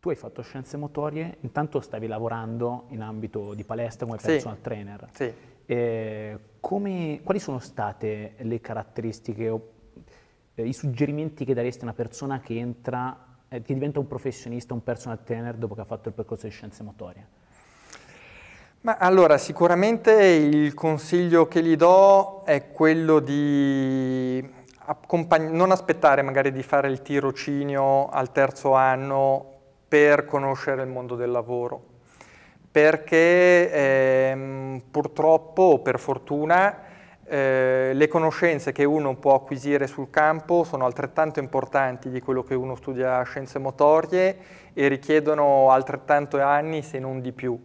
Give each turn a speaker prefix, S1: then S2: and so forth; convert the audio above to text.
S1: Tu hai fatto scienze motorie, intanto stavi lavorando in ambito di palestra come sì. personal trainer. Sì. Eh, come, quali sono state le caratteristiche o eh, i suggerimenti che daresti a una persona che entra, eh, che diventa un professionista, un personal trainer dopo che ha fatto il percorso di scienze motorie? Ma
S2: allora, sicuramente il consiglio che gli do è quello di non aspettare magari di fare il tirocinio al terzo anno per conoscere il mondo del lavoro, perché ehm, purtroppo o per fortuna eh, le conoscenze che uno può acquisire sul campo sono altrettanto importanti di quello che uno studia a scienze motorie e richiedono altrettanto anni se non di più.